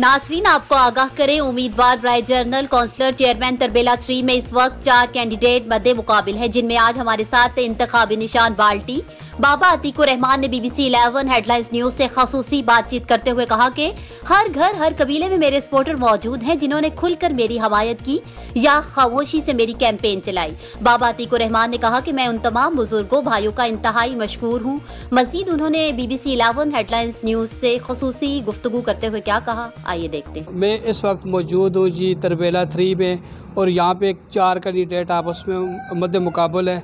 नासरीन आपको आगाह करें उम्मीदवार Rai general counsellor chairman Tarbela three में इस वक्त चार कैंडिडेट मद्दे मुकाबिल है जिनमें आज हमारे साथ इंतबी निशान बाल्टी बाबा अतीकुर रहमान ने बीबीसी इलेवन हेडलाइंस न्यूज से खसूसी बातचीत करते हुए कहा कि हर घर हर कबीले में मेरे सपोर्टर मौजूद हैं जिन्होंने खुलकर मेरी हमायत की या खामोशी से मेरी कैंपेन चलाई बाबा अतीकुर रहमान ने कहा कि मैं उन तमाम बुजुर्गो भाइयों का इंतहाई मशहूर हूँ मजीद उन्होंने बीबीसी इलेवन हेडलाइंस न्यूज ऐसी खसूसी गुफ्तु करते हुए क्या कहा आइए देखते हैं मैं इस वक्त मौजूद हूँ जी तरबेला थ्री में और यहाँ पे चार कैंडिडेट आपस में मद मुकाबल है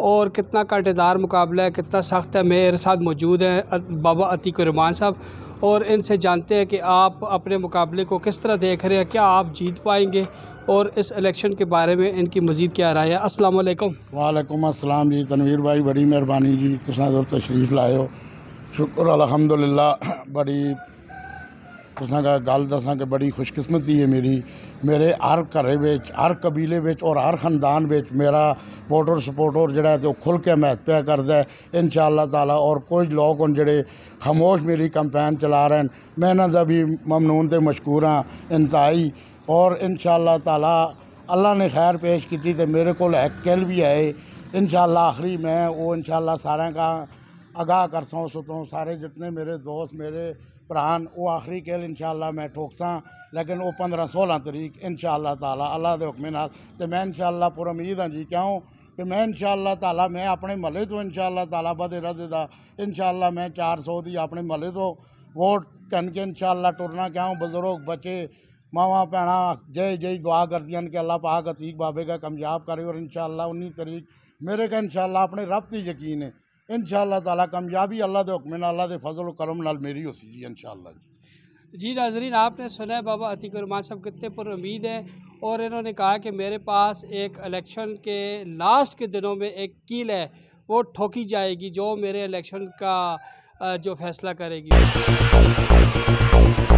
और कितना कांटेदार मुकाबला है कितना सख्त है मेरे साथ मौजूद हैं बाबा अतीक रमान साहब और इनसे जानते हैं कि आप अपने मुकाबले को किस तरह देख रहे हैं क्या आप जीत पाएंगे और इस इलेक्शन के बारे में इनकी मजीद क्या राय है असल वालेकुम असलम जी तनवीर भाई बड़ी मेहरबानी जी तुम तशरीफ़ लाए हो शुक्र अलहमदिल्ला बड़ी का गल दसा कि बड़ी ख़ुशकिस्मती है मेरी मेरे हर घर हर कबीले और हर खानदान मेरा वोटर सपोर्टर जोड़ा ऐ ते ओह् के हिमायत पेआ करदा इन शाला तला और कुछ लोग न जेह्ड़े खामोश मेरी कंपेन चला रहे हैं मैं इ'नां दा बी ममनून ते मशहूर हाँ इंतहाई और इन शाला तला अल्लाह ने खैर पेश की तो मेरे को कल भी आए इन शाला आखिरी मैं वो इन शाला सारे का आगाह कर सौ सुतों सारे जितने मेरे दोस्त मेरे प्राण वो आखिरी खेल इंशाला मैं ठोकसा लेकिन वो पंद्रह सोलह तरीक इंशाला तला अल्लाह के हुक्मे तो ते मैं इंशाला पुर उम्मीद हाँ जी क्यों कि मैं इंशाला तला मैं अपने महल तो इंशाला तला बधे रधे का इंशाला मैं चार सौ दी अपने महल तो वोट कन के इंशाला टुरना क्यों बुजुर्ग बच्चे मावा भैन जय जय दुआ कर दिया कि अल्लाह पाक अतीक बाबे का कामयाब करे और इंशाला उन्नीस तरीक मेरे का इंशाला अपने रब की यकीन है इन शाला ਕਾਮਯਾਬੀ ਅੱਲਾ ਦੇ ਹੁਕਮ ਨਾਲ ਅੱਲਾ ਦੇ ਫਜ਼ਲ ਕਰਮ ਨਾਲ ਮੇਰੀ ਹੋਸੀ ਜੀ ਇਨਸ਼ਾਅੱਲਾ ਜੀ जी नाजरीन आपने सुना है बाबा अतीकुरमान साहब कितने पर उम्मीद है और इन्होंने कहा कि मेरे पास एक इलेक्शन के लास्ट के दिनों में एक कील है वो ठोकी जाएगी जो मेरे इलेक्शन का जो फैसला करेगी